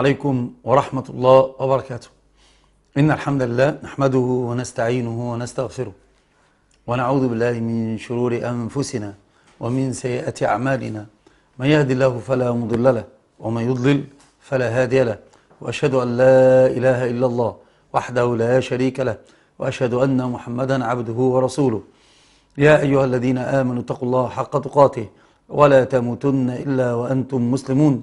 عليكم ورحمة الله وبركاته إن الحمد لله نحمده ونستعينه ونستغفره ونعوذ بالله من شرور أنفسنا ومن سيئات أعمالنا من يهد الله فلا مضل له ومن يضلل فلا هادي له وأشهد أن لا إله إلا الله وحده لا شريك له وأشهد أن محمدا عبده ورسوله يا أيها الذين آمنوا اتقوا الله حق تقاته ولا تموتن إلا وأنتم مسلمون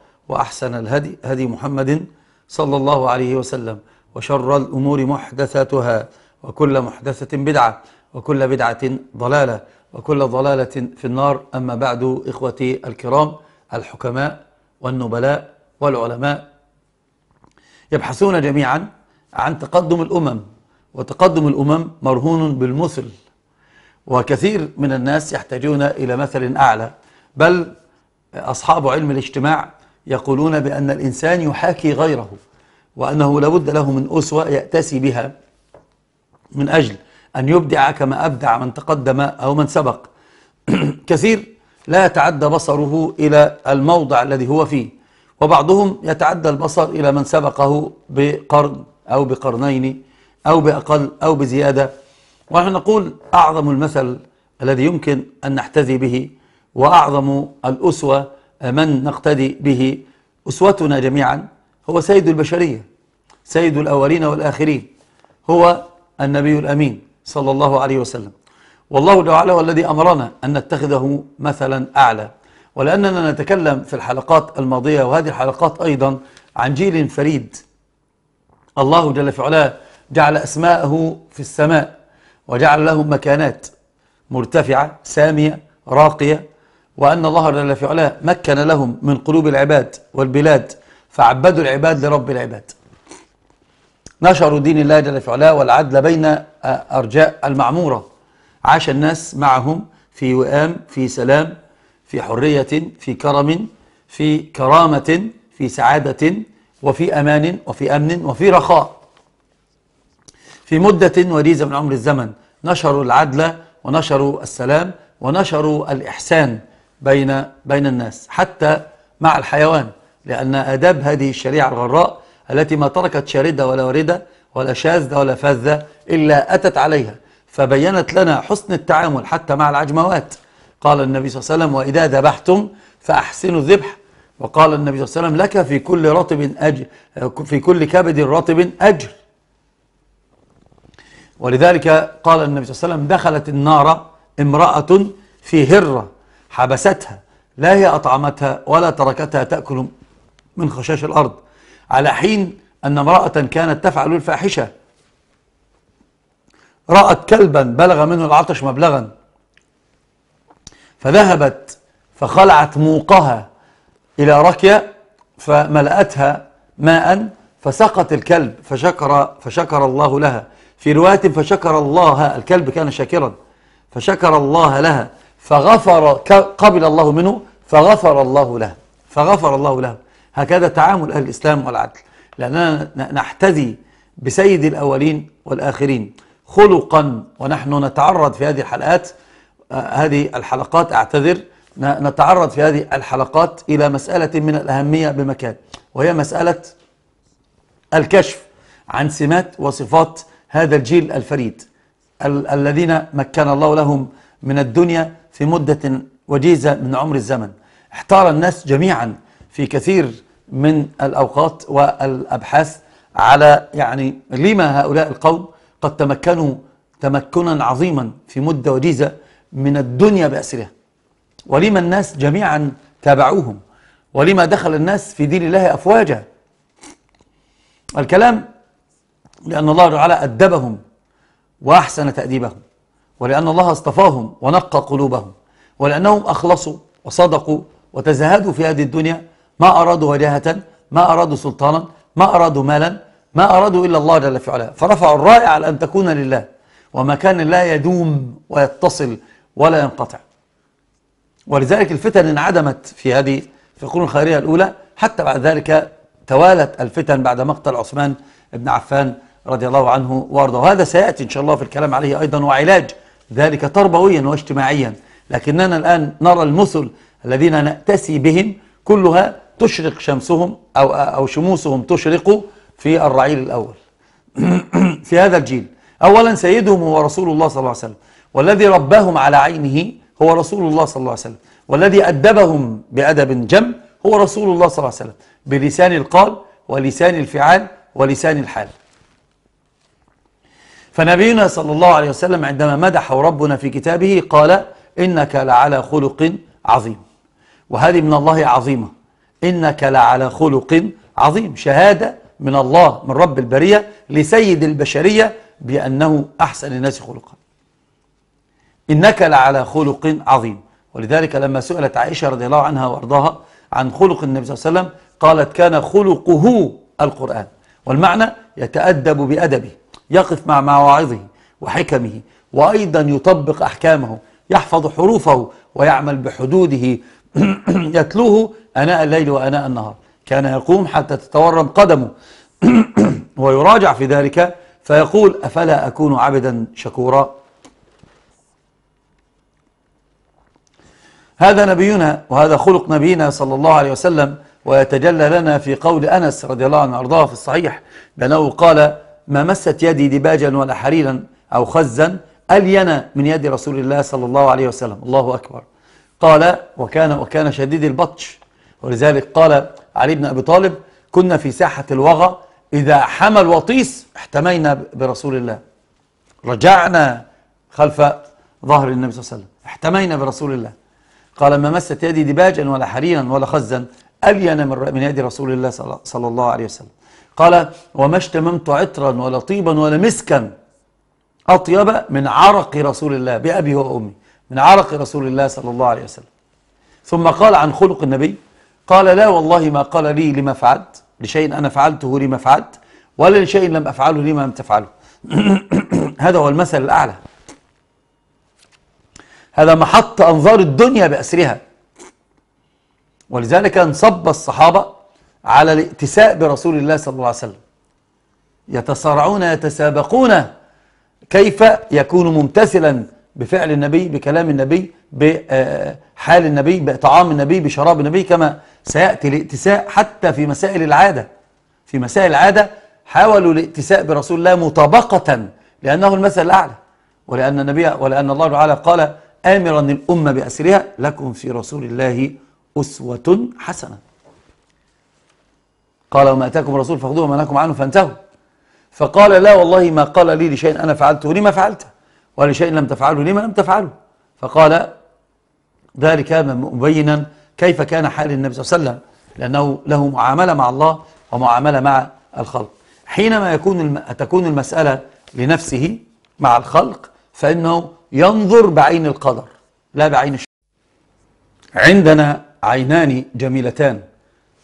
وأحسن الهدي هدي محمد صلى الله عليه وسلم وشر الأمور محدثاتها وكل محدثة بدعة وكل بدعة ضلالة وكل ضلالة في النار أما بعد إخوتي الكرام الحكماء والنبلاء والعلماء يبحثون جميعا عن تقدم الأمم وتقدم الأمم مرهون بالمثل وكثير من الناس يحتاجون إلى مثل أعلى بل أصحاب علم الاجتماع يقولون بأن الإنسان يحاكي غيره وأنه لابد له من أسوة يأتسي بها من أجل أن يبدع كما أبدع من تقدم أو من سبق كثير لا يتعدى بصره إلى الموضع الذي هو فيه وبعضهم يتعدى البصر إلى من سبقه بقرن أو بقرنين أو بأقل أو بزيادة ونحن نقول أعظم المثل الذي يمكن أن نحتذي به وأعظم الأسوة من نقتدي به أسوتنا جميعا هو سيد البشرية سيد الأولين والآخرين هو النبي الأمين صلى الله عليه وسلم والله تعالى هو الذي أمرنا أن نتخذه مثلا أعلى ولأننا نتكلم في الحلقات الماضية وهذه الحلقات أيضا عن جيل فريد الله جل في علاه جعل أسماءه في السماء وجعل لهم مكانات مرتفعة سامية راقية وأن الله جل في علاه مكن لهم من قلوب العباد والبلاد فعبدوا العباد لرب العباد نشروا دين الله جل في علاه والعدل بين أرجاء المعمورة عاش الناس معهم في وئام في سلام في حرية في كرم في كرامة في سعادة وفي أمان وفي أمن وفي رخاء في مدة وريزة من عمر الزمن نشروا العدل ونشروا السلام ونشروا الإحسان بين بين الناس حتى مع الحيوان لأن آداب هذه الشريعة الغراء التي ما تركت شاردة ولا واردة ولا شاذة ولا فذة إلا أتت عليها فبينت لنا حسن التعامل حتى مع العجموات قال النبي صلى الله عليه وسلم وإذا ذبحتم فأحسنوا الذبح وقال النبي صلى الله عليه وسلم لك في كل رطب أجر في كل كبد رطب أجر ولذلك قال النبي صلى الله عليه وسلم دخلت النار امرأة في هرة حبستها لا هي أطعمتها ولا تركتها تأكل من خشاش الأرض على حين أن امرأة كانت تفعل الفاحشة رأت كلبا بلغ منه العطش مبلغا فذهبت فخلعت موقها إلى ركية فملأتها ماء فسقط الكلب فشكر فشكر الله لها في رواية فشكر الله الكلب كان شاكرا فشكر الله لها فغفر قبل الله منه فغفر الله له فغفر الله له هكذا تعامل أهل الإسلام والعدل لأننا نحتذي بسيد الأولين والآخرين خلقا ونحن نتعرض في هذه الحلقات آه، هذه الحلقات أعتذر نتعرض في هذه الحلقات إلى مسألة من الأهمية بمكان وهي مسألة الكشف عن سمات وصفات هذا الجيل الفريد الذين مكن الله لهم من الدنيا في مدة وجيزة من عمر الزمن احتار الناس جميعا في كثير من الأوقات والأبحاث على يعني لما هؤلاء القوم قد تمكنوا تمكنا عظيما في مدة وجيزة من الدنيا بأسرها ولما الناس جميعا تابعوهم ولما دخل الناس في دين الله أفواجا الكلام لأن الله تعالى أدبهم وأحسن تأديبهم ولأن الله اصطفاهم ونقى قلوبهم ولأنهم أخلصوا وصدقوا وتزهدوا في هذه الدنيا ما أرادوا وجاهة ما أرادوا سلطانا ما أرادوا مالا ما أرادوا إلا الله جل في علاه فرفعوا الرائع على أن تكون لله وما كان لا يدوم ويتصل ولا ينقطع ولذلك الفتن انعدمت في هذه في القرون الخيرية الأولى حتى بعد ذلك توالت الفتن بعد مقتل عثمان بن عفان رضي الله عنه وارضاه وهذا سيأتي إن شاء الله في الكلام عليه أيضا وعلاج ذلك تربويا واجتماعيا لكننا الآن نرى المثل الذين نأتسي بهم كلها تشرق شمسهم أو, أو شموسهم تشرق في الرعيل الأول في هذا الجيل أولا سيدهم هو رسول الله صلى الله عليه وسلم والذي رباهم على عينه هو رسول الله صلى الله عليه وسلم والذي أدبهم بأدب جم هو رسول الله صلى الله عليه وسلم بلسان القال ولسان الفعال ولسان الحال فنبينا صلى الله عليه وسلم عندما مدحه ربنا في كتابه قال إنك لعلى خلق عظيم وهذه من الله عظيمة إنك لعلى خلق عظيم شهادة من الله من رب البرية لسيد البشرية بأنه أحسن الناس خلقا إنك لعلى خلق عظيم ولذلك لما سئلت عائشة رضي الله عنها وأرضاها عن خلق النبي صلى الله عليه وسلم قالت كان خلقه القرآن والمعنى يتأدب بأدبه يقف مع مواعظه وحكمه وأيضا يطبق أحكامه يحفظ حروفه ويعمل بحدوده يتلوه أناء الليل وأناء النهار كان يقوم حتى تتورم قدمه ويراجع في ذلك فيقول أفلا أكون عبدا شكورا هذا نبينا وهذا خلق نبينا صلى الله عليه وسلم ويتجلى لنا في قول أنس رضي الله عنه أرضاه في الصحيح بأنه قال ما مست يدي دباجا ولا حريرا أو خزا ألين من يد رسول الله صلى الله عليه وسلم الله أكبر قال وكان وكان شديد البطش ولذلك قال علي بن أبي طالب كنا في ساحة الوغى إذا حمى الوطيس احتمينا برسول الله رجعنا خلف ظهر النبي صلى الله عليه وسلم احتمينا برسول الله قال ما مست يدي دباجا ولا حريرا ولا خزا ألين من يد رسول الله صلى الله عليه وسلم قال وما اشتممت عطرا ولا طيبا ولا مسكا أطيب من عرق رسول الله بأبي وأمي من عرق رسول الله صلى الله عليه وسلم ثم قال عن خلق النبي قال لا والله ما قال لي لما فعلت لشيء أنا فعلته لما فعلت ولا لشيء لم أفعله لما لم تفعله هذا هو المثل الأعلى هذا محط أنظار الدنيا بأسرها ولذلك انصب الصحابة على الائتساء برسول الله صلى الله عليه وسلم يتصارعون يتسابقون كيف يكون ممتثلا بفعل النبي بكلام النبي بحال آه، النبي بطعام النبي بشراب النبي كما سيأتي الائتساء حتى في مسائل العادة في مسائل العادة حاولوا الائتساء برسول الله مطابقة لأنه المثل الأعلى ولأن النبي ولأن الله تعالى قال آمرا الأمة بأسرها لكم في رسول الله أسوة حسنة قال وما أتاكم الرسول فخذوه وما نهاكم عنه فانتهوا فقال لا والله ما قال لي لشيء أنا فعلته لما فعلته ولشيء لم تفعله لما لم تفعله فقال ذلك مبينا كيف كان حال النبي صلى الله عليه وسلم لأنه له معاملة مع الله ومعاملة مع الخلق حينما يكون الم... تكون المسألة لنفسه مع الخلق فإنه ينظر بعين القدر لا بعين الشر عندنا عينان جميلتان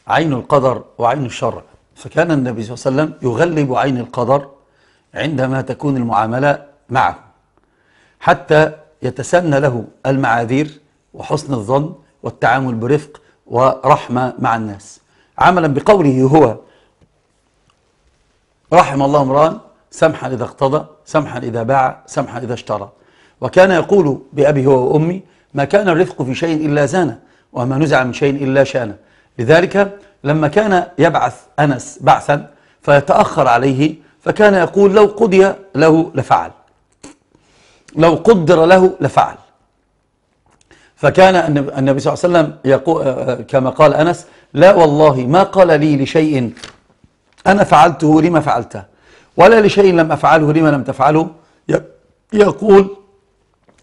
عين القدر وعين الشر فكان النبي صلى الله عليه وسلم يغلب عين القدر عندما تكون المعاملة معه حتى يتسنى له المعاذير وحسن الظن والتعامل برفق ورحمة مع الناس عملا بقوله هو رحم الله امرأ سمحا إذا اقتضى سمحا إذا باع سمحا إذا اشترى وكان يقول بأبي هو وأمي ما كان الرفق في شيء إلا زانه وما نزع من شيء إلا شانه لذلك لما كان يبعث أنس بعثا فيتأخر عليه فكان يقول لو قضي له لفعل لو قدر له لفعل فكان النبي صلى الله عليه وسلم يقول كما قال أنس لا والله ما قال لي لشيء أنا فعلته لما فعلته ولا لشيء لم أفعله لما لم تفعله يقول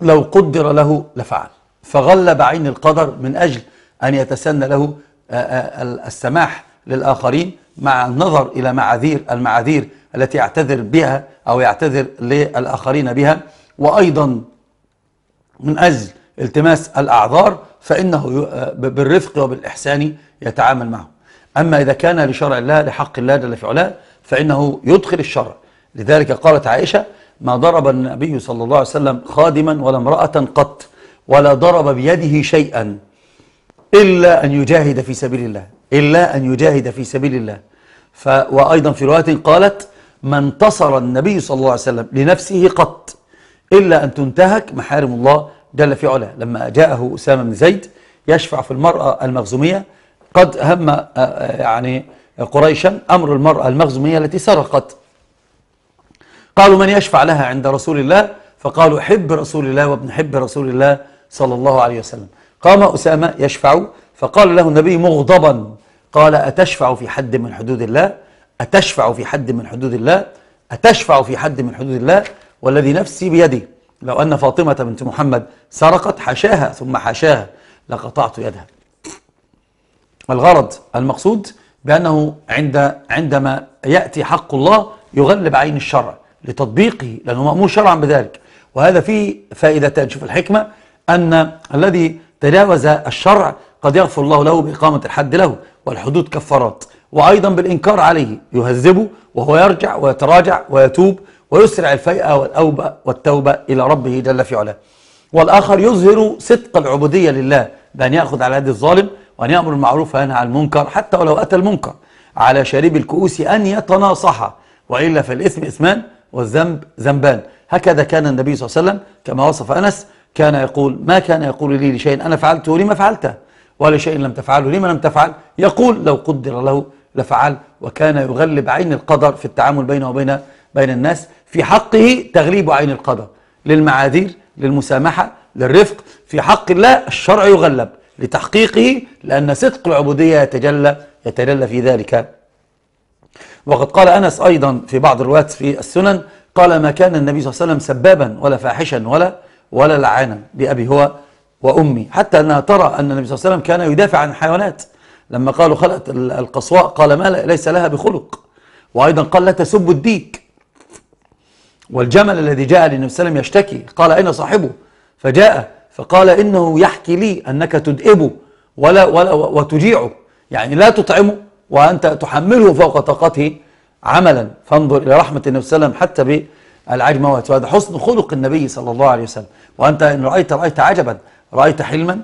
لو قدر له لفعل فغلب عين القدر من أجل أن يتسنى له آه، آه، السماح للآخرين مع النظر إلى معاذير المعاذير التي يعتذر بها أو يعتذر للآخرين بها وأيضا من أجل التماس الأعذار فإنه آه، بالرفق وبالإحسان يتعامل معه أما إذا كان لشرع الله لحق الله جل في علاه فإنه يدخل الشرع لذلك قالت عائشة ما ضرب النبي صلى الله عليه وسلم خادما ولا امرأة قط ولا ضرب بيده شيئا إلا أن يجاهد في سبيل الله إلا أن يجاهد في سبيل الله ف وأيضا في رواية قالت ما انتصر النبي صلى الله عليه وسلم لنفسه قط إلا أن تنتهك محارم الله جل في علا لما جاءه أسامة بن زيد يشفع في المرأة المخزومية قد هم يعني قريشا أمر المرأة المخزومية التي سرقت قالوا من يشفع لها عند رسول الله فقالوا حب رسول الله وابن حب رسول الله صلى الله عليه وسلم قام أسامة يشفع فقال له النبي مغضبا قال أتشفع في حد من حدود الله أتشفع في حد من حدود الله أتشفع في حد من حدود الله والذي نفسي بيدي لو أن فاطمة بنت محمد سرقت حشاها ثم حشاها لقطعت يدها الغرض المقصود بأنه عند عندما يأتي حق الله يغلب عين الشرع لتطبيقه لأنه مأمور شرعا بذلك وهذا فيه فائدتان شوف الحكمة أن الذي تجاوز الشرع قد يغفر الله له بإقامة الحد له والحدود كفارات وأيضا بالإنكار عليه يهذبه وهو يرجع ويتراجع ويتوب ويسرع الفيئة والأوبة والتوبة إلى ربه جل في علاه والآخر يظهر صدق العبودية لله بأن يأخذ على يد الظالم وأن يأمر بالمعروف وينهى عن المنكر حتى ولو أتى المنكر على شريب الكؤوس أن يتناصح وإلا فالإثم إثمان والذنب ذنبان هكذا كان النبي صلى الله عليه وسلم كما وصف أنس كان يقول ما كان يقول لي لشيء أنا فعلته لما فعلته ولشيء لم تفعله لما لم تفعل يقول لو قدر له لفعل وكان يغلب عين القدر في التعامل بينه وبين بين الناس في حقه تغليب عين القدر للمعاذير للمسامحة للرفق في حق الله الشرع يغلب لتحقيقه لأن صدق العبودية يتجلى يتجلى في ذلك وقد قال أنس أيضا في بعض الروايات في السنن قال ما كان النبي صلى الله عليه وسلم سبابا ولا فاحشا ولا ولا لعانا لأبي هو وأمي حتى أنها ترى أن النبي صلى الله عليه وسلم كان يدافع عن الحيوانات لما قالوا خلقت القصواء قال ما ليس لها بخلق وأيضا قال لا تسب الديك والجمل الذي جاء للنبي صلى الله عليه وسلم يشتكي قال أين صاحبه فجاء فقال إنه يحكي لي أنك تدئبه ولا, ولا وتجيعه يعني لا تطعمه وأنت تحمله فوق طاقته عملا فانظر إلى رحمة النبي صلى الله عليه وسلم حتى العجموات وهذا حسن خلق النبي صلى الله عليه وسلم وأنت إن رأيت رأيت عجبا رأيت حلما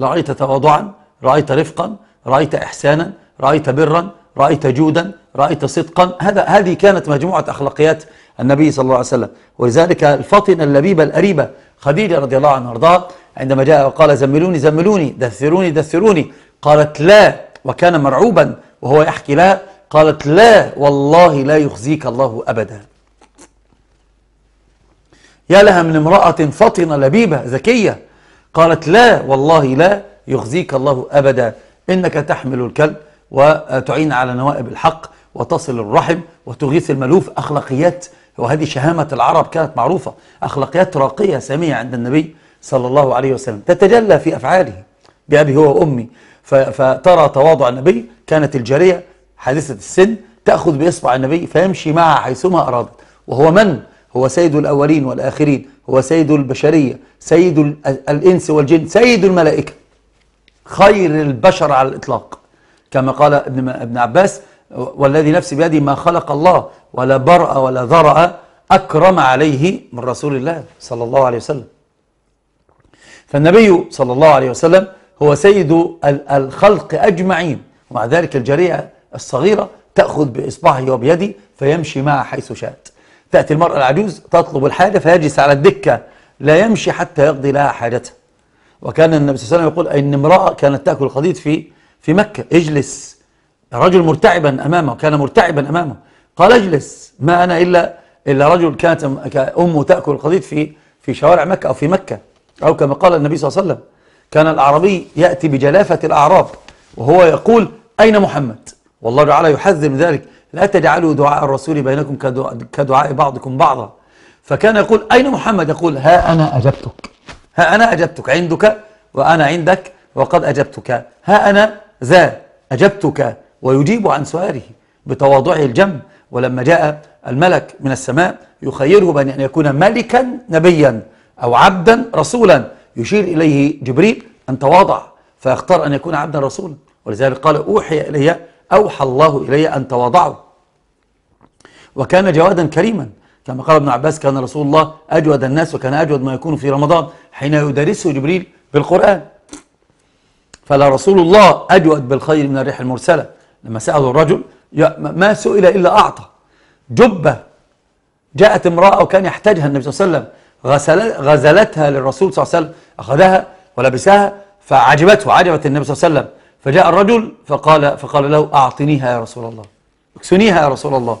رأيت تواضعا رأيت رفقا رأيت إحسانا رأيت برا رأيت جودا رأيت صدقا هذا هذه كانت مجموعة أخلاقيات النبي صلى الله عليه وسلم ولذلك الفاطنة اللبيبة القريبة خديجة رضي الله عنها وارضاها عندما جاء وقال زملوني زملوني دثروني دثروني قالت لا وكان مرعوبا وهو يحكي لا قالت لا والله لا يخزيك الله أبدا يا لها من امرأة فطنة لبيبة ذكية قالت لا والله لا يخزيك الله أبدا إنك تحمل الكلب وتعين على نوائب الحق وتصل الرحم وتغيث الملوف أخلاقيات وهذه شهامة العرب كانت معروفة أخلاقيات راقية سامية عند النبي صلى الله عليه وسلم تتجلى في أفعاله بأبي هو وأمي فترى تواضع النبي كانت الجارية حادثة السن تأخذ بإصبع النبي فيمشي معها حيثما أرادت وهو من هو سيد الأولين والآخرين هو سيد البشرية سيد الإنس والجن سيد الملائكة خير البشر على الإطلاق كما قال ابن, ابن عباس والذي نفسي بيدي ما خلق الله ولا برأ ولا ذرأ أكرم عليه من رسول الله صلى الله عليه وسلم فالنبي صلى الله عليه وسلم هو سيد الخلق أجمعين ومع ذلك الجريئة الصغيرة تأخذ بإصبعه وبيده فيمشي معه حيث شاءت تأتي المرأة العجوز تطلب الحاجة فيجلس على الدكة لا يمشي حتى يقضي لها حاجتها وكان النبي صلى الله عليه وسلم يقول إن امرأة كانت تأكل الخضيض في في مكة اجلس رجل مرتعبا أمامه كان مرتعبا أمامه قال اجلس ما أنا إلا إلا رجل كانت أمه تأكل الخضيض في في شوارع مكة أو في مكة أو كما قال النبي صلى الله عليه وسلم كان الأعرابي يأتي بجلافة الأعراب وهو يقول أين محمد والله تعالى يحذر من ذلك لا تجعلوا دعاء الرسول بينكم كدعاء بعضكم بعضا فكان يقول أين محمد يقول ها أنا أجبتك ها أنا أجبتك عندك وأنا عندك وقد أجبتك ها أنا ذا أجبتك ويجيب عن سؤاله بتواضعه الجم ولما جاء الملك من السماء يخيره بين أن يكون ملكا نبيا أو عبدا رسولا يشير إليه جبريل أن تواضع فيختار أن يكون عبدا رسولا ولذلك قال أوحي إلي أوحى الله إلي أن تواضعوا وكان جوادا كريما كما قال ابن عباس كان رسول الله أجود الناس وكان أجود ما يكون في رمضان حين يدرسه جبريل بالقرآن فلا رسول الله أجود بالخير من الريح المرسلة لما سأله الرجل ما سئل إلا أعطى جبة جاءت امرأة وكان يحتاجها النبي صلى الله عليه وسلم غزلتها للرسول صلى الله عليه وسلم أخذها ولبسها فعجبته عجبت النبي صلى الله عليه وسلم فجاء الرجل فقال فقال له أعطنيها يا رسول الله اكسنيها يا رسول الله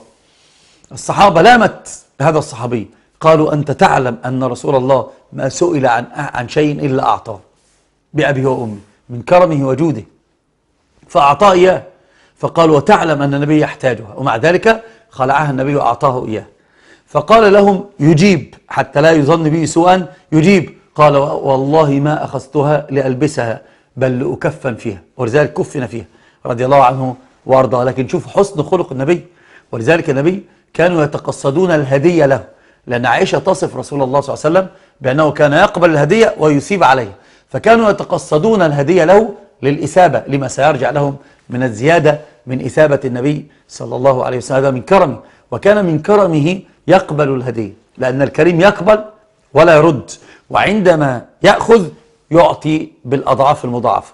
الصحابة لامت هذا الصحابي قالوا أنت تعلم أن رسول الله ما سئل عن عن شيء إلا أعطاه بأبيه وأمه من كرمه وجوده فأعطاه إياه فقال وتعلم أن النبي يحتاجها ومع ذلك خلعها النبي وأعطاه إياه فقال لهم يجيب حتى لا يظن به سوءا يجيب قال والله ما أخذتها لألبسها بل لأكفن فيها ولذلك كفن فيها رضي الله عنه وارضاه لكن شوف حسن خلق النبي ولذلك النبي كانوا يتقصدون الهدية له لأن عائشة تصف رسول الله صلى الله عليه وسلم بأنه كان يقبل الهدية ويثيب عليها فكانوا يتقصدون الهدية له للإثابة لما سيرجع لهم من الزيادة من إثابة النبي صلى الله عليه وسلم هذا من كرمه وكان من كرمه يقبل الهدية لأن الكريم يقبل ولا يرد وعندما يأخذ يعطي بالأضعاف المضاعفة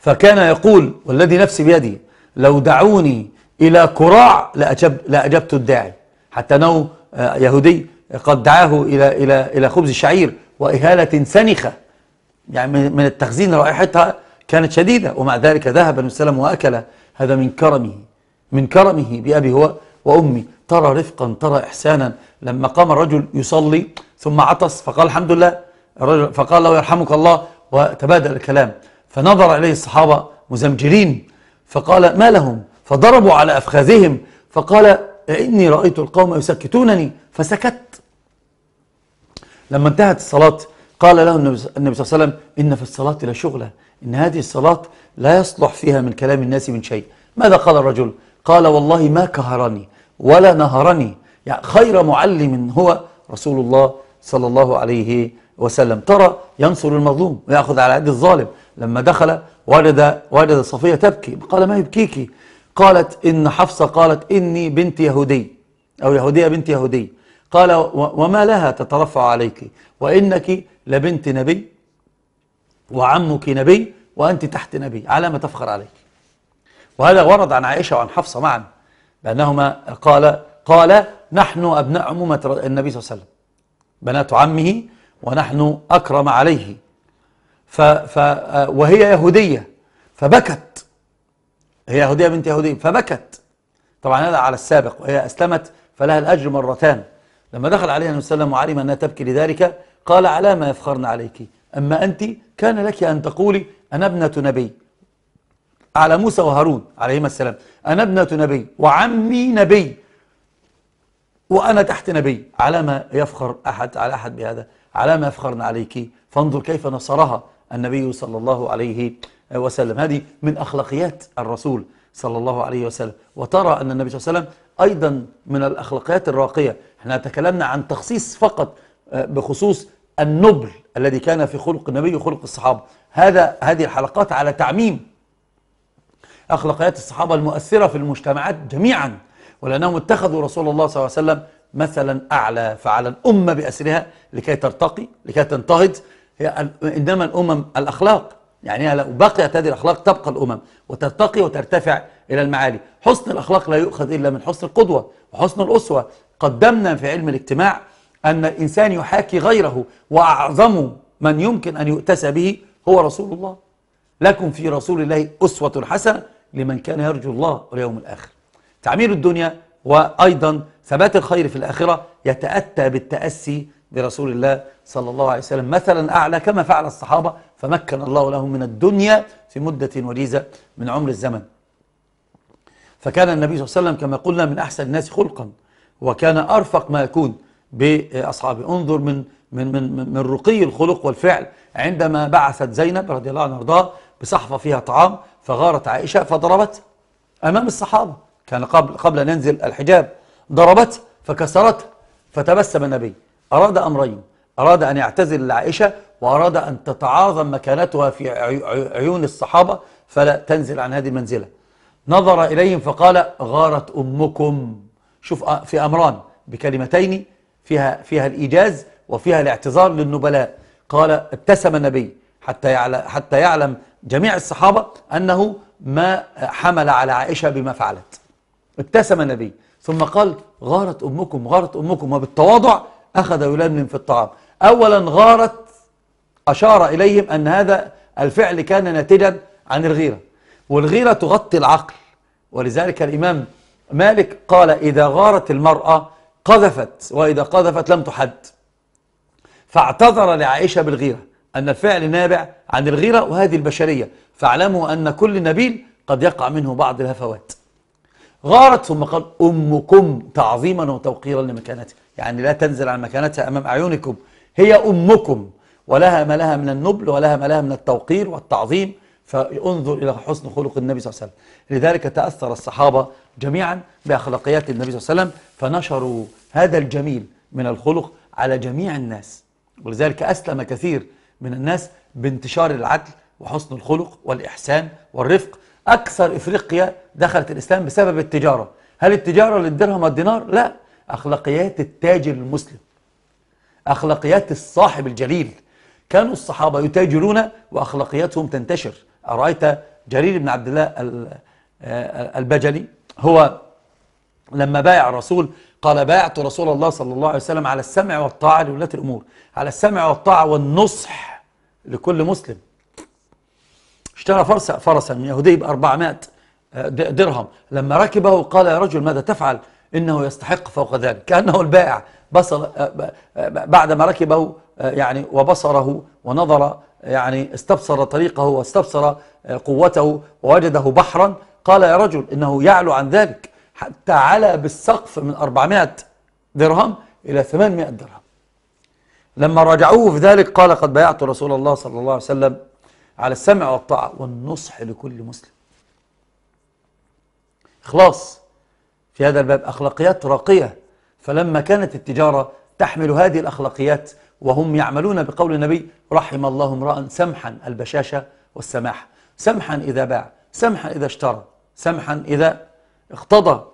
فكان يقول والذي نفسي بيدي لو دعوني إلى كراع لأجب لأجبت الداعي حتى أنه يهودي قد دعاه إلى, إلى, إلى خبز الشعير وإهالة سنخة يعني من التخزين رائحتها كانت شديدة ومع ذلك ذهب النبي صلى الله عليه وسلم وأكل هذا من كرمه من كرمه بأبي هو وأمي ترى رفقا ترى إحسانا لما قام الرجل يصلي ثم عطس فقال الحمد لله الرجل فقال له يرحمك الله وتبادل الكلام فنظر إليه الصحابة مزمجرين فقال ما لهم فضربوا على أفخاذهم فقال إني رأيت القوم يسكتونني فسكت لما انتهت الصلاة قال له النبي صلى الله عليه وسلم إن في الصلاة لشغلة إن هذه الصلاة لا يصلح فيها من كلام الناس من شيء ماذا قال الرجل قال والله ما كهرني ولا نهرني يعني خير معلم هو رسول الله صلى الله عليه وسلم ترى ينصر المظلوم ويأخذ على يد الظالم لما دخل وجد وجد صفية تبكي قال ما يبكيك قالت إن حفصة قالت إني بنت يهودي أو يهودية بنت يهودي قال وما لها تترفع عليك وإنك لبنت نبي وعمك نبي وأنت تحت نبي على ما تفخر عليك وهذا ورد عن عائشة وعن حفصة معا بأنهما قال قال نحن أبناء عمومة النبي صلى الله عليه وسلم بنات عمه ونحن أكرم عليه ف ف آه، وهي يهودية فبكت هي يهودية بنت يهودية فبكت طبعا هذا على السابق وهي أسلمت فلها الأجر مرتان لما دخل عليها النبي صلى الله عليه وسلم وعلم أنها تبكي لذلك قال على ما يفخرن عليك أما أنت كان لك أن تقولي أنا ابنة نبي على موسى وهارون عليهما السلام أنا ابنة نبي وعمي نبي وأنا تحت نبي على ما يفخر أحد على أحد بهذا على ما يفخرن عليك فانظر كيف نصرها النبي صلى الله عليه وسلم هذه من أخلاقيات الرسول صلى الله عليه وسلم وترى أن النبي صلى الله عليه وسلم أيضا من الأخلاقيات الراقية احنا تكلمنا عن تخصيص فقط آه، بخصوص النبل الذي كان في خلق النبي وخلق الصحابة هذا هذه الحلقات على تعميم أخلاقيات الصحابة المؤثرة في المجتمعات جميعا ولأنهم اتخذوا رسول الله صلى الله عليه وسلم مثلا أعلى فعلى الأمة بأسرها لكي ترتقي لكي تنتهض هي إنما الأمم الأخلاق يعني لو بقيت هذه الأخلاق تبقى الأمم وترتقي وترتفع إلى المعالي حسن الأخلاق لا يؤخذ إلا من حسن القدوة وحسن الأسوة قدمنا في علم الاجتماع أن الإنسان يحاكي غيره وأعظم من يمكن أن يؤتسى به هو رسول الله لكم في رسول الله أسوة حسنة لمن كان يرجو الله واليوم الآخر تعمير الدنيا وأيضا ثبات الخير في الآخرة يتأتى بالتأسي برسول الله صلى الله عليه وسلم مثلا أعلى كما فعل الصحابة فمكن الله لهم من الدنيا في مدة وليزة من عمر الزمن فكان النبي صلى الله عليه وسلم كما قلنا من أحسن الناس خلقا وكان أرفق ما يكون بأصحابه انظر من من من من رقي الخلق والفعل عندما بعثت زينب رضي الله عنها وارضاها بصحفه فيها طعام فغارت عائشة فضربته أمام الصحابة كان قبل, قبل أن ينزل الحجاب ضربته فكسرته فتبسم النبي أراد أمرين أراد أن يعتزل لعائشة وأراد أن تتعاظم مكانتها في عيون الصحابة فلا تنزل عن هذه المنزلة نظر إليهم فقال غارت أمكم شوف آه، في أمران بكلمتين فيها, فيها الإيجاز وفيها الاعتذار للنبلاء قال ابتسم النبي حتى يعلم, حتى يعلم جميع الصحابة أنه ما حمل على عائشة بما فعلت ابتسم النبي ثم قال غارت أمكم غارت أمكم وبالتواضع أخذ يلملم في الطعام أولا غارت أشار إليهم أن هذا الفعل كان ناتجا عن الغيرة والغيرة تغطي العقل ولذلك الإمام مالك قال إذا غارت المرأة قذفت وإذا قذفت لم تحد فاعتذر لعائشة بالغيرة أن الفعل نابع عن الغيرة وهذه البشرية فاعلموا أن كل نبيل قد يقع منه بعض الهفوات غارت ثم قال أمكم تعظيما وتوقيرا لمكانتها يعني لا تنزل عن مكانتها أمام أعينكم هي أمكم ولها ما لها من النبل ولها ما لها من التوقير والتعظيم فانظر إلى حسن خلق النبي صلى الله عليه وسلم لذلك تأثر الصحابة جميعا بأخلاقيات النبي صلى الله عليه وسلم فنشروا هذا الجميل من الخلق على جميع الناس ولذلك أسلم كثير من الناس بانتشار العدل وحسن الخلق والإحسان والرفق أكثر إفريقيا دخلت الإسلام بسبب التجارة هل التجارة للدرهم والدينار؟ لا أخلاقيات التاجر المسلم أخلاقيات الصاحب الجليل كانوا الصحابة يتاجرون وأخلاقياتهم تنتشر أرأيت جرير بن عبد الله آه، البجلي هو لما بايع الرسول قال بايعت رسول الله صلى الله عليه وسلم على السمع والطاعة لولاة الأمور على السمع والطاعة والنصح لكل مسلم اشترى فرسا فرسا من يهودي ب 400 درهم لما ركبه قال يا رجل ماذا تفعل انه يستحق فوق ذلك كانه البائع بصر آه، آه، بعدما ركبه آه، يعني وبصره ونظر يعني استبصر طريقه واستبصر قوته ووجده بحرا قال يا رجل انه يعلو عن ذلك حتى علا بالسقف من 400 درهم الى 800 درهم لما راجعوه في ذلك قال قد بايعت رسول الله صلى الله عليه وسلم على السمع والطاعة والنصح لكل مسلم إخلاص في هذا الباب أخلاقيات راقية فلما كانت التجارة تحمل هذه الأخلاقيات وهم يعملون بقول النبي رحم الله امرأ سمحا البشاشة والسماحة سمحا إذا باع سمحا إذا اشترى سمحا إذا اقتضى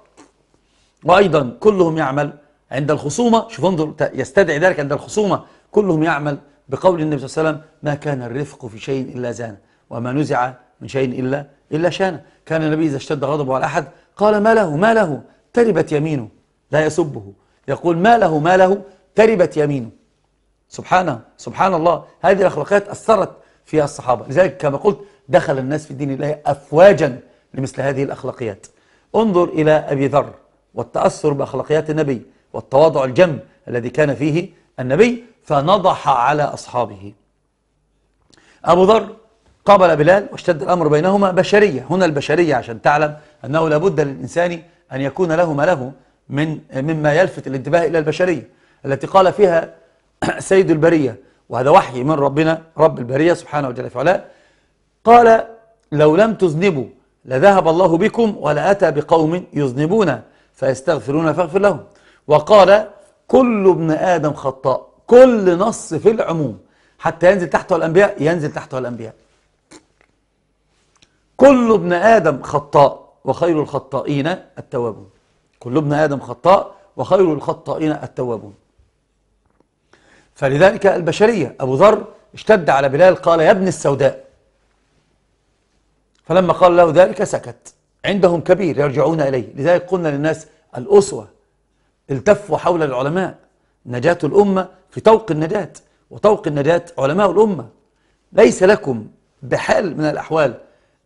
وأيضا كلهم يعمل عند الخصومة شوف انظر يستدعي ذلك عند الخصومة كلهم يعمل بقول النبي صلى الله عليه وسلم ما كان الرفق في شيء إلا زانه وما نزع من شيء إلا إلا شانه كان النبي إذا اشتد غضبه على أحد قال ما له ما له تربت يمينه لا يسبه يقول ما له ما له تربت يمينه سبحانه سبحان الله هذه الأخلاقيات أثرت فيها الصحابة لذلك كما قلت دخل الناس في دين الله أفواجا لمثل هذه الأخلاقيات انظر إلى أبي ذر والتأثر بأخلاقيات النبي والتواضع الجم الذي كان فيه النبي فنضح على أصحابه أبو ذر قابل بلال واشتد الأمر بينهما بشرية هنا البشرية عشان تعلم أنه لابد للإنسان أن يكون له ما له من مما يلفت الانتباه إلى البشرية التي قال فيها سيد البرية وهذا وحي من ربنا رب البرية سبحانه وتعالى فعلا قال لو لم تذنبوا لذهب الله بكم ولأتى بقوم يذنبون فيستغفرون فاغفر لهم وقال كل ابن آدم خطاء كل نص في العموم حتى ينزل تحته الأنبياء ينزل تحته الأنبياء كل ابن آدم خطاء وخير الخطائين التوابون كل ابن آدم خطاء وخير الخطائين التوابون فلذلك البشرية أبو ذر اشتد على بلال قال يا ابن السوداء فلما قال له ذلك سكت عندهم كبير يرجعون إليه لذلك قلنا للناس الأسوة التفوا حول العلماء نجاة الأمة في طوق النجاة وطوق النجاة علماء الأمة ليس لكم بحال من الأحوال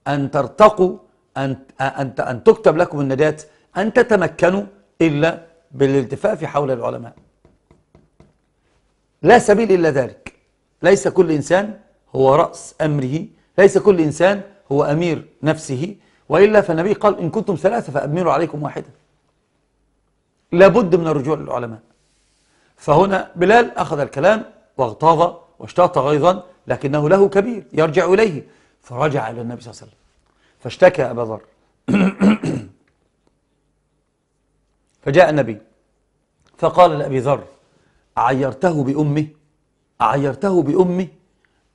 أن ترتقوا أن, أن, أن تكتب لكم النجاة أن تتمكنوا إلا بالالتفاف حول العلماء لا سبيل إلا ذلك ليس كل إنسان هو رأس أمره ليس كل إنسان هو أمير نفسه وإلا فالنبي قال إن كنتم ثلاثة فأميروا عليكم واحدة لابد من الرجوع للعلماء فهنا بلال أخذ الكلام واغتاظ واشتاط غيظا لكنه له كبير يرجع إليه فرجع إلى النبي صلى الله عليه وسلم فاشتكى أبا ذر فجاء النبي فقال لأبي ذر عيرته بأمه عيرته بأمه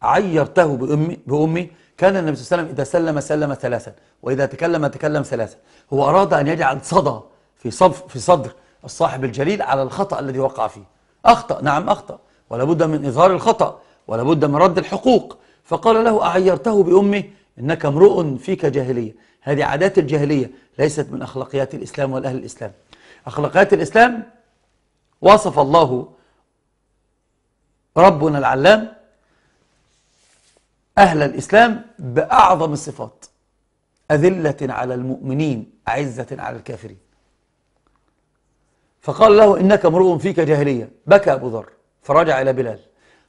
عيرته بأمي, بأمي كان النبي صلى الله عليه وسلم إذا سلم سلم ثلاثا وإذا تكلم تكلم ثلاثا هو أراد أن يجعل صدى في, صف في صدر الصاحب الجليل على الخطأ الذي وقع فيه أخطأ نعم أخطأ ولا بد من إظهار الخطأ ولا بد من رد الحقوق فقال له أعيرته بأمه إنك امرؤ فيك جاهلية هذه عادات الجاهلية ليست من أخلاقيات الإسلام والأهل الإسلام أخلاقيات الإسلام وصف الله ربنا العلام أهل الإسلام بأعظم الصفات أذلة على المؤمنين أعزة على الكافرين فقال له إنك امرؤ فيك جاهلية بكى أبو ذر فرجع إلى بلال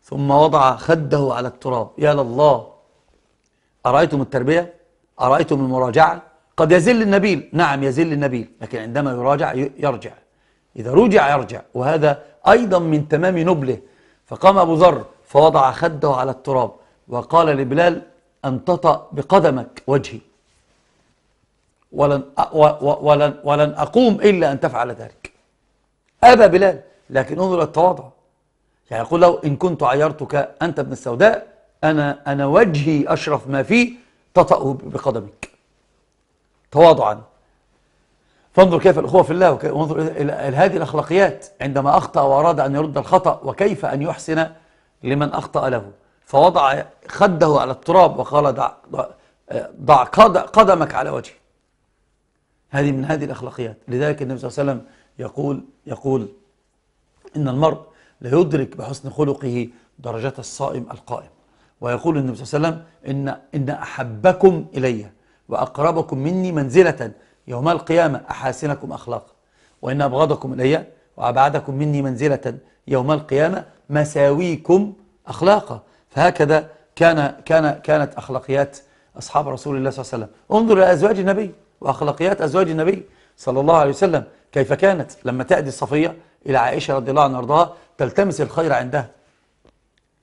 ثم وضع خده على التراب يا لله أرأيتم التربية أرأيتم المراجعة قد يزل النبيل نعم يزل النبيل لكن عندما يراجع يرجع إذا رجع يرجع وهذا أيضا من تمام نبله فقام أبو ذر فوضع خده على التراب وقال لبلال أن تطأ بقدمك وجهي ولن, ولن, ولن أقوم إلا أن تفعل ذلك أبى بلال لكن انظر التواضع يعني يقول له إن كنت عيرتك أنت ابن السوداء أنا, أنا وجهي أشرف ما فيه تطأه بقدمك تواضعا فانظر كيف الأخوة في الله وانظر إلى هذه الأخلاقيات عندما أخطأ وأراد أن يرد الخطأ وكيف أن يحسن لمن أخطأ له فوضع خده على التراب وقال دع, ضع قدمك على وجهي هذه من هذه الأخلاقيات لذلك النبي صلى الله عليه وسلم يقول يقول إن المرء ليدرك بحسن خلقه درجة الصائم القائم ويقول النبي صلى الله عليه وسلم إن, إن أحبكم إلي وأقربكم مني منزلة يوم القيامة أحاسنكم أخلاقا وإن أبغضكم إلي وأبعدكم مني منزلة يوم القيامة مساويكم أخلاقا فهكذا كان كان كانت أخلاقيات أصحاب رسول الله صلى الله عليه وسلم انظر إلى أزواج النبي وأخلاقيات أزواج النبي صلى الله عليه وسلم كيف كانت لما تأتي الصفية إلى عائشة رضي الله عنها وارضاها تلتمس الخير عندها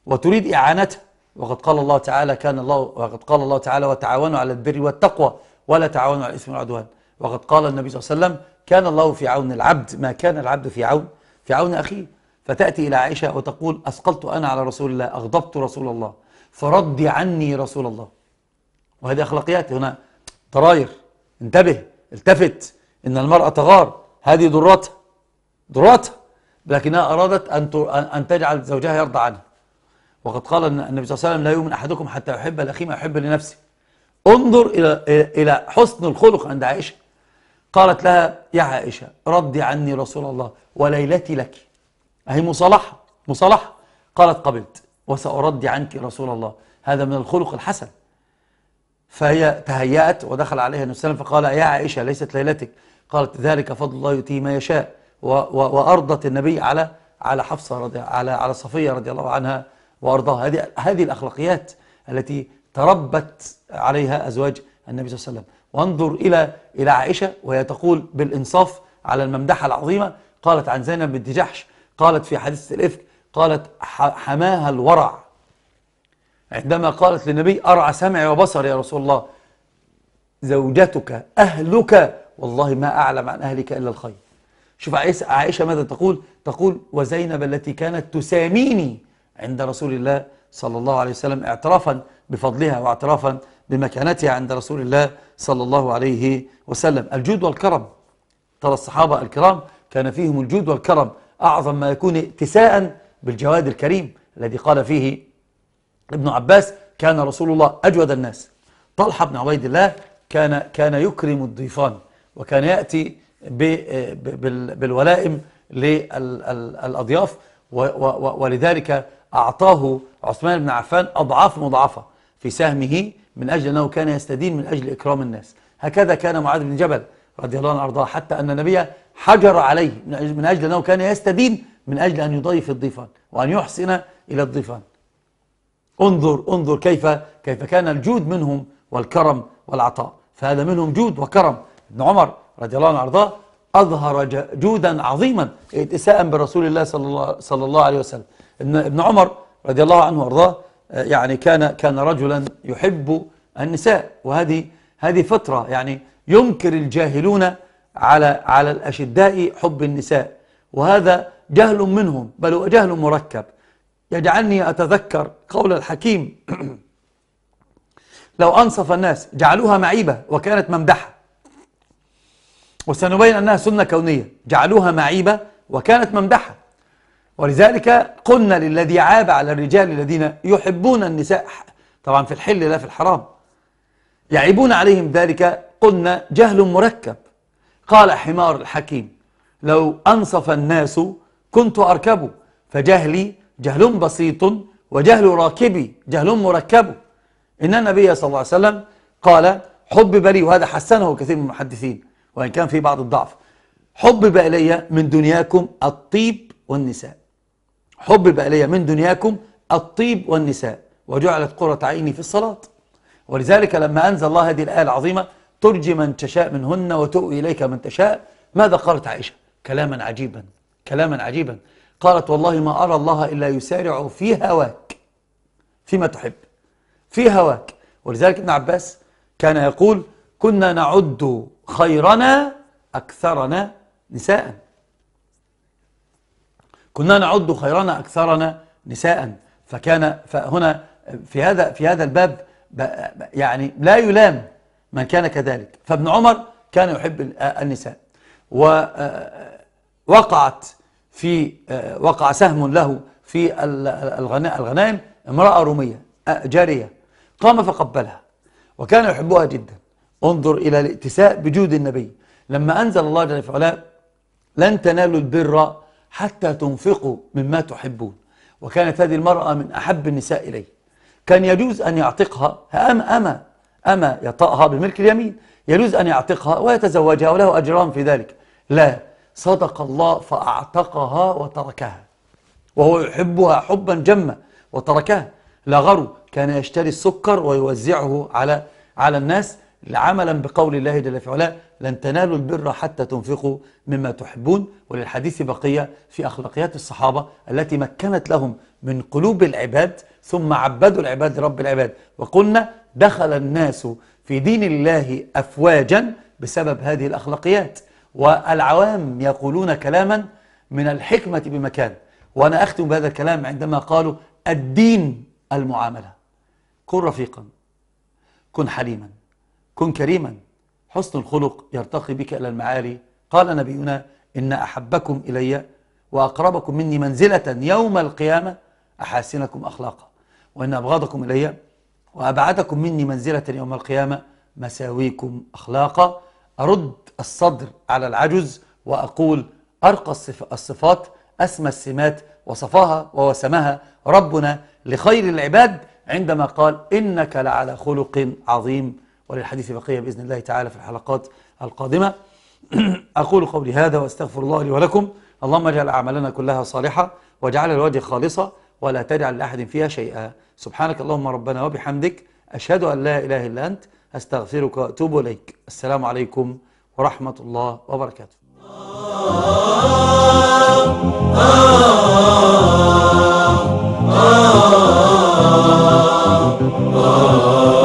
وتريد إعانتها وقد قال الله تعالى كان الله وقد قال الله تعالى وتعاونوا على البر والتقوى ولا تعاونوا على الإثم والعدوان وقد قال النبي صلى الله عليه وسلم كان الله في عون العبد ما كان العبد في عون في عون أخيه فتأتي إلى عائشة وتقول أثقلت أنا على رسول الله أغضبت رسول الله فرد عني رسول الله وهذه أخلاقيات هنا طراير انتبه التفت إن المرأة تغار هذه ضرتها ضرتها لكنها أرادت أن أن تجعل زوجها يرضى عنها وقد قال النبي صلى الله عليه وسلم لا يؤمن أحدكم حتى يحب الاخيه ما يحب لنفسه انظر إلى إلى حسن الخلق عند عائشة قالت لها يا عائشة ردي عني رسول الله وليلتي لك أهي مصالحة مصالحة قالت قبلت وسأردي عنك رسول الله هذا من الخلق الحسن فهي تهيأت ودخل عليها النبي صلى الله عليه وسلم فقال يا عائشة ليست ليلتك قالت ذلك فضل الله يؤتيه ما يشاء وأرضت النبي على على حفصة رضي على على صفية رضي الله عنها وأرضاها هذه هذه الأخلاقيات التي تربت عليها أزواج النبي صلى الله عليه وسلم وانظر إلى إلى عائشة وهي تقول بالإنصاف على الممدحة العظيمة قالت عن زينب بنت جحش قالت في حديث الإفك قالت حماها الورع عندما قالت للنبي أرعى سمعي وبصري يا رسول الله زوجتك أهلك والله ما أعلم عن أهلك إلا الخير شوف عائشة ماذا تقول تقول وزينب التي كانت تساميني عند رسول الله صلى الله عليه وسلم اعترافا بفضلها واعترافا بمكانتها عند رسول الله صلى الله عليه وسلم الجود والكرم ترى الصحابة الكرام كان فيهم الجود والكرم أعظم ما يكون اتساء بالجواد الكريم الذي قال فيه ابن عباس كان رسول الله أجود الناس طلحة بن عبيد الله كان كان يكرم الضيفان وكان يأتي بالولائم للأضياف ولذلك أعطاه عثمان بن عفان أضعاف مضاعفة في سهمه من أجل أنه كان يستدين من أجل إكرام الناس هكذا كان معاذ بن جبل رضي الله عنه أرضاه حتى أن النبي حجر عليه من أجل أنه كان يستدين من أجل أن يضيف الضيفان وأن يحسن إلى الضيفان انظر انظر كيف كيف كان الجود منهم والكرم والعطاء فهذا منهم جود وكرم ابن عمر رضي الله عنه وارضاه أظهر جودا عظيما اتساء برسول الله صلى الله, صلى الله عليه وسلم ابن, ابن عمر رضي الله عنه وأرضاه آه، يعني كان كان رجلا يحب النساء وهذه هذه فطرة يعني ينكر الجاهلون على على الأشداء حب النساء وهذا جهل منهم بل هو جهل مركب يجعلني أتذكر قول الحكيم لو أنصف الناس جعلوها معيبة وكانت ممدحة وسنبين أنها سنة كونية جعلوها معيبة وكانت ممدحة ولذلك قلنا للذي عاب على الرجال الذين يحبون النساء طبعا في الحل لا في الحرام يعيبون عليهم ذلك قلنا جهل مركب قال حمار الحكيم لو أنصف الناس كنت أركبه فجهلي جهل بسيط وجهل راكبي جهل مركب إن النبي صلى الله عليه وسلم قال حب بلي وهذا حسنه كثير من المحدثين وإن كان في بعض الضعف حب الي من دنياكم الطيب والنساء حب الي من دنياكم الطيب والنساء وجعلت قرة عيني في الصلاة ولذلك لما أنزل الله هذه الآية العظيمة ترجي من تشاء منهن وتؤوي إليك من تشاء ماذا قالت عائشة كلاما عجيبا كلاما عجيبا قالت والله ما أرى الله إلا يسارع في هواك فيما تحب في هواك ولذلك ابن عباس كان يقول كنا نعد خيرنا أكثرنا نساء كنا نعد خيرنا أكثرنا نساء فكان فهنا في هذا في هذا الباب يعني لا يلام من كان كذلك فابن عمر كان يحب النساء ووقعت في وقع سهم له في الغنائم امرأة رومية جارية قام فقبلها وكان يحبها جدا انظر إلى الاتساء بجود النبي لما أنزل الله جل في لن تنالوا البر حتى تنفقوا مما تحبون وكانت هذه المرأة من أحب النساء إليه كان يجوز أن يعتقها أما أما أما يطأها بملك اليمين يجوز أن يعتقها ويتزوجها وله أجران في ذلك لا صدق الله فأعتقها وتركها وهو يحبها حبا جما وتركها لا غرو كان يشتري السكر ويوزعه على على الناس عملا بقول الله جل في علاه لن تنالوا البر حتى تنفقوا مما تحبون وللحديث بقية في أخلاقيات الصحابة التي مكنت لهم من قلوب العباد ثم عبدوا العباد رب العباد وقلنا دخل الناس في دين الله أفواجا بسبب هذه الأخلاقيات والعوام يقولون كلاما من الحكمة بمكان وأنا أختم بهذا الكلام عندما قالوا الدين المعاملة كن رفيقا كن حليما كن كريما حسن الخلق يرتقي بك إلى المعالي قال نبينا إن أحبكم إلي وأقربكم مني منزلة يوم القيامة أحاسنكم أخلاقا وإن أبغضكم إلي وأبعدكم مني منزلة يوم القيامة مساويكم أخلاقا أرد الصدر على العجز وأقول أرقى الصفات أسمى السمات وصفاها ووسمها ربنا لخير العباد عندما قال إنك لعلى خلق عظيم وللحديث بقية بإذن الله تعالى في الحلقات القادمة أقول قولي هذا وأستغفر الله لي ولكم اللهم اجعل أعمالنا كلها صالحة واجعل الوجه خالصة ولا تجعل لأحد فيها شيئا سبحانك اللهم ربنا وبحمدك أشهد أن لا إله إلا أنت أستغفرك وأتوب إليك السلام عليكم ورحمة الله وبركاته Oh